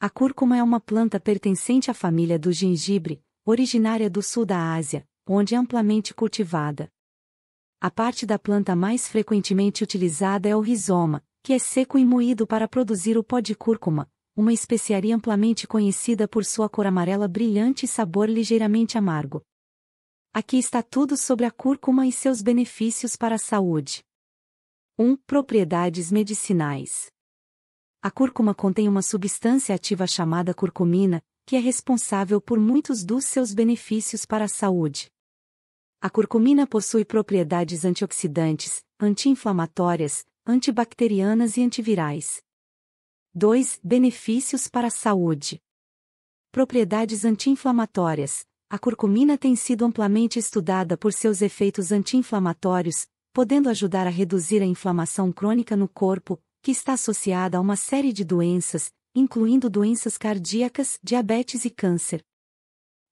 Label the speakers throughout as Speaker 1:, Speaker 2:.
Speaker 1: A cúrcuma é uma planta pertencente à família do gengibre, originária do sul da Ásia, onde é amplamente cultivada. A parte da planta mais frequentemente utilizada é o rizoma, que é seco e moído para produzir o pó de cúrcuma, uma especiaria amplamente conhecida por sua cor amarela brilhante e sabor ligeiramente amargo. Aqui está tudo sobre a cúrcuma e seus benefícios para a saúde. 1. Propriedades medicinais. A cúrcuma contém uma substância ativa chamada curcumina, que é responsável por muitos dos seus benefícios para a saúde. A curcumina possui propriedades antioxidantes, anti-inflamatórias, antibacterianas e antivirais. 2. Benefícios para a saúde. Propriedades anti-inflamatórias. A curcumina tem sido amplamente estudada por seus efeitos anti-inflamatórios, podendo ajudar a reduzir a inflamação crônica no corpo, que está associada a uma série de doenças, incluindo doenças cardíacas, diabetes e câncer.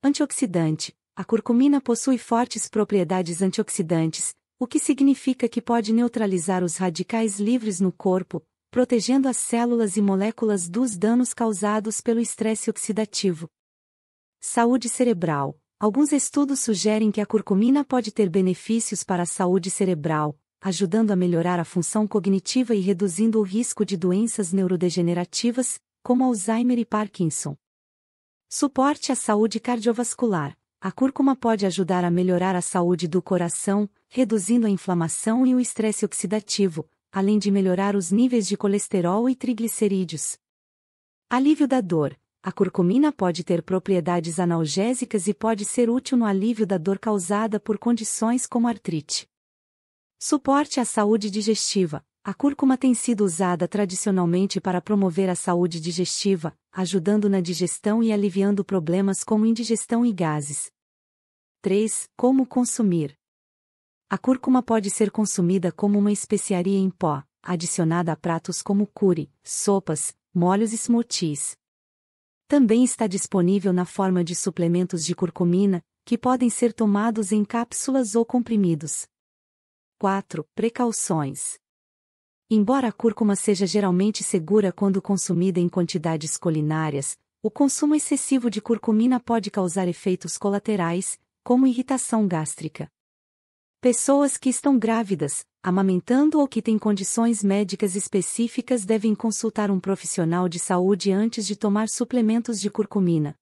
Speaker 1: Antioxidante: a curcumina possui fortes propriedades antioxidantes, o que significa que pode neutralizar os radicais livres no corpo, protegendo as células e moléculas dos danos causados pelo estresse oxidativo. Saúde cerebral: alguns estudos sugerem que a curcumina pode ter benefícios para a saúde cerebral, ajudando a melhorar a função cognitiva e reduzindo o risco de doenças neurodegenerativas, como Alzheimer e Parkinson. Suporte à saúde cardiovascular. A cúrcuma pode ajudar a melhorar a saúde do coração, reduzindo a inflamação e o estresse oxidativo, além de melhorar os níveis de colesterol e triglicerídeos. Alívio da dor. A curcumina pode ter propriedades analgésicas e pode ser útil no alívio da dor causada por condições como artrite. Suporte à saúde digestiva. A cúrcuma tem sido usada tradicionalmente para promover a saúde digestiva, ajudando na digestão e aliviando problemas como indigestão e gases. 3. Como consumir? A cúrcuma pode ser consumida como uma especiaria em pó, adicionada a pratos como curry, sopas, molhos e smoothies. Também está disponível na forma de suplementos de curcumina, que podem ser tomados em cápsulas ou comprimidos. 4. Precauções. Embora a cúrcuma seja geralmente segura quando consumida em quantidades culinárias, o consumo excessivo de curcumina pode causar efeitos colaterais, como irritação gástrica. Pessoas que estão grávidas, amamentando ou que têm condições médicas específicas devem consultar um profissional de saúde antes de tomar suplementos de curcumina.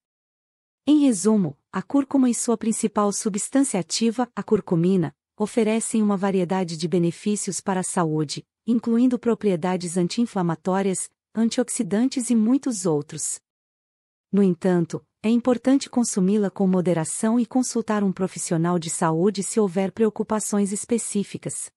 Speaker 1: Em resumo, a cúrcuma e sua principal substância ativa, a curcumina, oferecem uma variedade de benefícios para a saúde, incluindo propriedades anti-inflamatórias, antioxidantes e muitos outros. No entanto, é importante consumi-la com moderação e consultar um profissional de saúde se houver preocupações específicas.